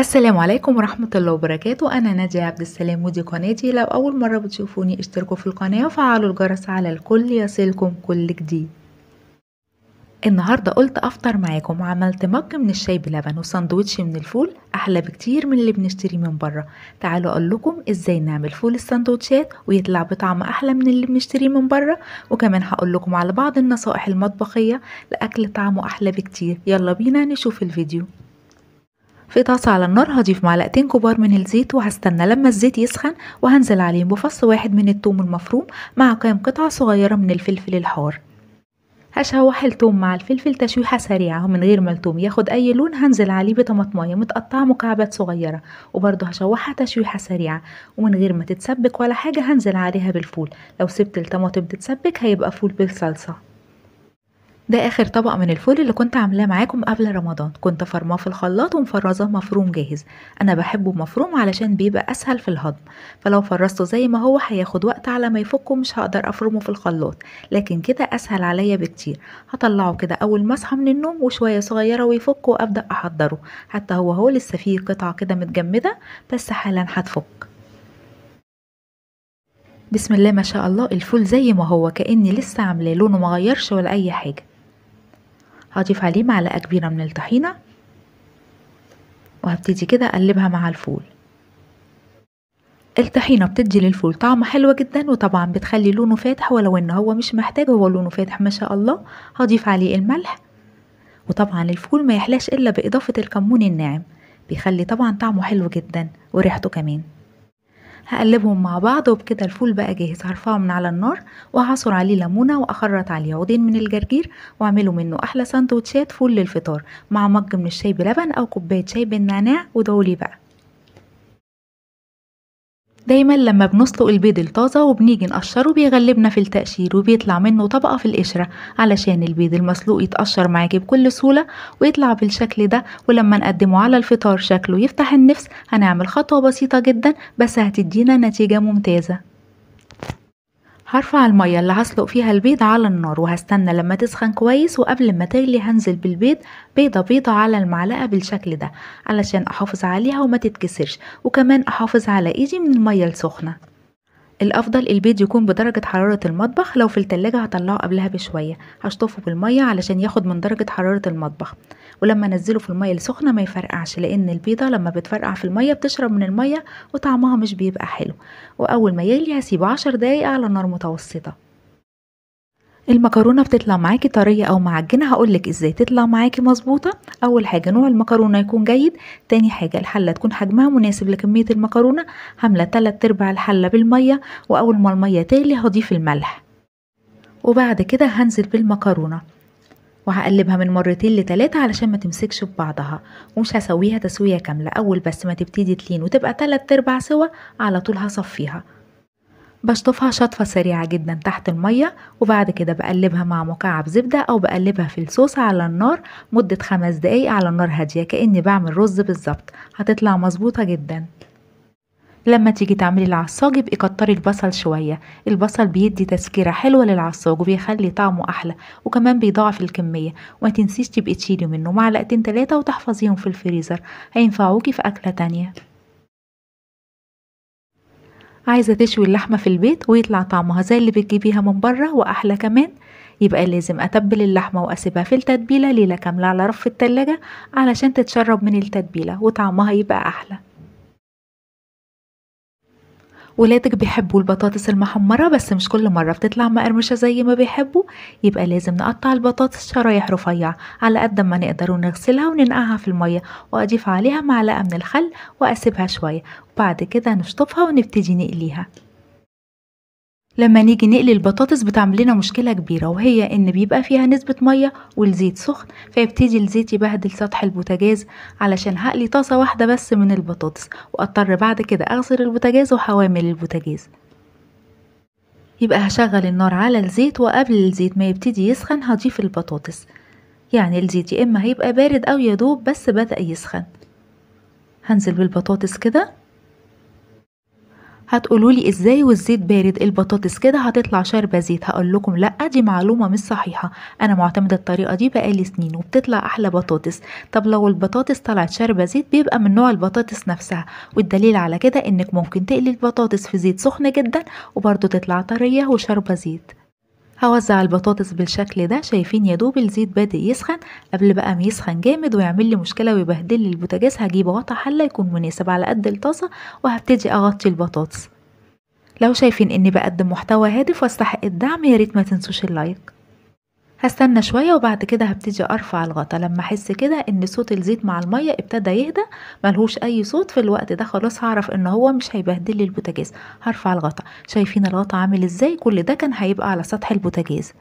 السلام عليكم ورحمة الله وبركاته أنا نادية عبد السلام ودي قناتي لو أول مرة بتشوفوني اشتركوا في القناة وفعلوا الجرس على الكل يصلكم كل جديد النهاردة قلت أفطر معاكم وعملت مج من الشاي بلبن وسندوتش من الفول أحلى بكتير من اللي بنشتريه من بره تعالوا أقول لكم إزاي نعمل فول السندوتشات ويطلع بطعم أحلى من اللي بنشتريه من بره وكمان هقول لكم على بعض النصائح المطبخية لأكل طعمه أحلى بكتير يلا بينا نشوف الفيديو في طاسة على النار هضيف معلقتين كبار من الزيت وهستنى لما الزيت يسخن وهنزل عليه بفص واحد من التوم المفروم مع كام قطعة صغيرة من الفلفل الحار هشوح التوم مع الفلفل تشويحة سريعة ومن غير ما التوم ياخد أي لون هنزل عليه بطماطماية متقطعة مكعبات صغيرة وبرضه هشوحها تشويحة سريعة ومن غير ما تتسبك ولا حاجة هنزل عليها بالفول لو سبت الطماطم تتسبك هيبقى فول بالصلصة ده اخر طبق من الفول اللي كنت عاملاه معاكم قبل رمضان كنت فرماه في الخلاط ومفرزاه مفروم جاهز انا بحبه مفروم علشان بيبقى اسهل في الهضم فلو فرزته زي ما هو هياخد وقت على ما يفكه مش هقدر افرمه في الخلاط لكن كده اسهل عليا بكتير هطلعه كده اول ما اصحى من النوم وشويه صغيره ويفك وابدا احضره حتى هو هو لسه فيه قطعه كده متجمده بس حالا هتفك بسم الله ما شاء الله الفول زي ما هو كاني لسه عاملاه لونه مغيرش ولا اي حاجه هضيف عليه معلقة كبيرة من الطحينة وهبتدي كده أقلبها مع الفول الطحينة بتدي للفول طعم حلو جدا وطبعا بتخلي لونه فاتح ولو ان هو مش محتاج هو لونه فاتح ما شاء الله هضيف عليه الملح وطبعا الفول ما يحلاش الا باضافة الكمون الناعم بيخلي طبعا طعمه حلو جدا وريحته كمان هقلبهم مع بعض وبكده الفول بقى جاهز هرفعه من على النار وهعصر عليه ليمونه واخرط عليه عودين من الجرجير واعمله منه احلى سندوتشات فول للفطار مع مج من الشاي بلبن او كوبايه شاي بالنعناع ودولي بقى دايما لما بنسلق البيض الطازة وبنيجي نقشره بيغلبنا في التقشير وبيطلع منه طبقة في القشرة علشان البيض المسلوق يتقشر معاكي بكل سهولة ويطلع بالشكل ده ولما نقدمه على الفطار شكله يفتح النفس هنعمل خطوة بسيطة جدا بس هتدينا نتيجة ممتازة هرفع المية اللي هسلق فيها البيض على النار وهستنى لما تسخن كويس وقبل ما تغلي هنزل بالبيض بيضة بيضة على المعلقة بالشكل ده علشان احافظ عليها وما تتكسرش وكمان احافظ على ايدي من المية السخنة الافضل البيض يكون بدرجه حراره المطبخ لو في التلاجة هطلعه قبلها بشويه هشطفه بالميه علشان ياخد من درجه حراره المطبخ ولما انزله في الميه السخنه ما يفرقعش لان البيضه لما بتفرقع في الميه بتشرب من الميه وطعمها مش بيبقى حلو واول ما يغلي هسيبه عشر دقايق على نار متوسطه المكرونه بتطلع معاكي طريه او معجنه هقولك ازاي تطلع معاكي مظبوطه اول حاجه نوع المكرونه يكون جيد تاني حاجه الحله تكون حجمها مناسب لكميه المكرونه هامله 3 ارباع الحله بالميه واول ما الميه تغلي هضيف الملح وبعد كده هنزل بالمكرونه وهقلبها من مرتين لتلاتة علشان ما تمسكش في بعضها ومش هسويها تسوية كاملة أول بس ما تبتدي تلين وتبقى تلات أرباع سوا على طول هصفيها بشطفها شطفة سريعة جدا تحت المية وبعد كده بقلبها مع مكعب زبدة أو بقلبها في الصوص على النار مدة خمس دقايق على النار هادية كأني بعمل رز بالظبط هتطلع مظبوطة جدا لما تيجي تعملي العصاج يبقي كتري البصل شويه البصل بيدي تسكيره حلوه للعصاج وبيخلي طعمه احلى وكمان بيضاعف الكميه وما تنسيش تبقي تشيلي منه معلقتين ثلاثه وتحفظيهم في الفريزر هينفعوكي في اكله تانية عايزة تشوي اللحمة في البيت ويطلع طعمها زي اللي بتجيبيها من بره وأحلى كمان يبقى لازم أتبل اللحمة وأسيبها في التتبيلة ليلة كاملة على رف التلاجة علشان تتشرب من التتبيلة وطعمها يبقى أحلى ولادك بيحبوا البطاطس المحمرة بس مش كل مرة بتطلع مقرمشة زي ما بيحبوا يبقى لازم نقطع البطاطس شرايح رفيعة على قد ما نقدر ونغسلها وننقعها في المية وأضيف عليها معلقة من الخل وأسيبها شوية وبعد كده نشطفها ونبتدي نقليها لما نيجي نقلي البطاطس بتعمل لنا مشكله كبيره وهي ان بيبقى فيها نسبه ميه والزيت سخن فيبتدي الزيت يبهدل سطح البوتاجاز علشان هقلي طاسه واحده بس من البطاطس واضطر بعد كده اغسل البوتاجاز وحوامل البوتاجاز يبقى هشغل النار على الزيت وقبل الزيت ما يبتدي يسخن هضيف البطاطس يعني الزيت يا اما هيبقى بارد او يدوب بس بدا يسخن هنزل بالبطاطس كده هتقولولي ازاي والزيت بارد البطاطس كده هتطلع شاربه زيت هقول لكم لا دي معلومه مش صحيحه انا معتمده الطريقه دي بقالي سنين وبتطلع احلى بطاطس طب لو البطاطس طلعت شاربه زيت بيبقى من نوع البطاطس نفسها والدليل على كده انك ممكن تقلي البطاطس في زيت سخن جدا وبرده تطلع طريه وشاربه زيت هوزع البطاطس بالشكل ده شايفين يا دوب الزيت بادئ يسخن قبل بقى ما يسخن جامد ويعمل لي مشكله ويبهدل لي البوتاجاز هجيب غطا حله يكون مناسب على قد الطاسه وهبتدي اغطي البطاطس لو شايفين اني بقدم محتوى هادف واستحق الدعم يا ريت ما تنسوش اللايك هستنى شوية وبعد كده هبتدي ارفع الغطا لما احس كده ان صوت الزيت مع المية ابتدى يهدى ملهوش اي صوت في الوقت ده خلاص هعرف ان هو مش هيبهدل لي البوتاجاز هرفع الغطا شايفين الغطا عامل ازاي كل ده كان هيبقى على سطح البوتاجاز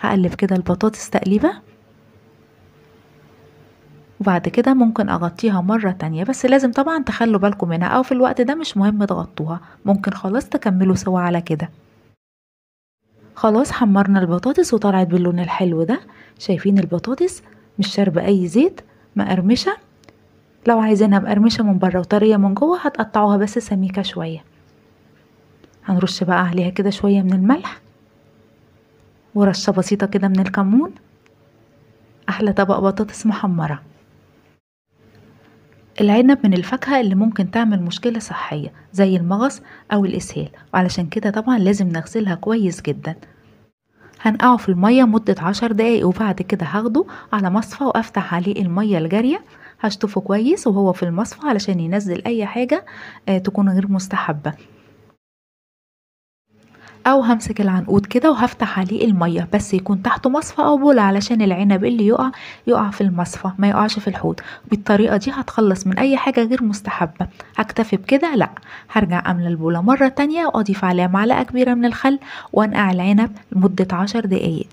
هقلب كده البطاطس تقليبه وبعد كده ممكن اغطيها مرة تانية بس لازم طبعا تخلوا بالكم منها او في الوقت ده مش مهم تغطوها ممكن خلاص تكملوا سوا على كده خلاص حمرنا البطاطس وطلعت باللون الحلو ده شايفين البطاطس مش شاربة اي زيت مقرمشة لو عايزينها مقرمشة من بره وطرية من جوه هتقطعوها بس سميكة شوية هنرش بقى عليها كده شوية من الملح ورشة بسيطة كده من الكمون أحلى طبق بطاطس محمرة العنب من الفاكهة اللي ممكن تعمل مشكلة صحية زي المغص أو الإسهال وعلشان كده طبعا لازم نغسلها كويس جدا هنقعه في المية مدة عشر دقايق وبعد كده هاخده على مصفى وأفتح عليه المية الجارية هشطفه كويس وهو في المصفى علشان ينزل أي حاجة آه، تكون غير مستحبة او همسك العنقود كده وهفتح عليه الميه بس يكون تحته مصفى او بوله علشان العنب اللي يقع يقع في المصفى ما يقعش في الحوض بالطريقه دي هتخلص من اي حاجه غير مستحبه هكتفي بكده لا هرجع املى البوله مره تانية واضيف عليها معلقه كبيره من الخل وانقع العنب لمده عشر دقايق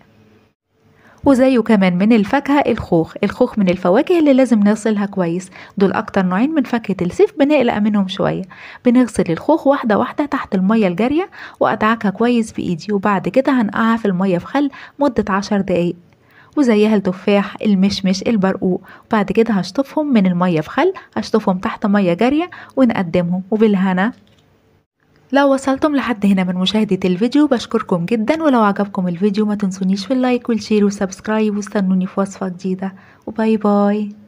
وزيه كمان من الفاكهة الخوخ الخوخ من الفواكه اللي لازم نغسلها كويس دول أكتر نوعين من فاكهة السيف بنقلق منهم شوية بنغسل الخوخ واحدة واحدة تحت المية الجارية وأدعكها كويس بإيدي وبعد كده هنقعها في المية في خل مدة عشر دقايق وزيها التفاح المشمش البرقوق وبعد كده هشطفهم من المية في خل هشطفهم تحت مية جارية ونقدمهم وبالهنا لو وصلتم لحد هنا من مشاهدة الفيديو بشكركم جدا ولو عجبكم الفيديو ما تنسونيش في اللايك والشير والسبسكرايب واستنوني في وصفة جديدة وباي باي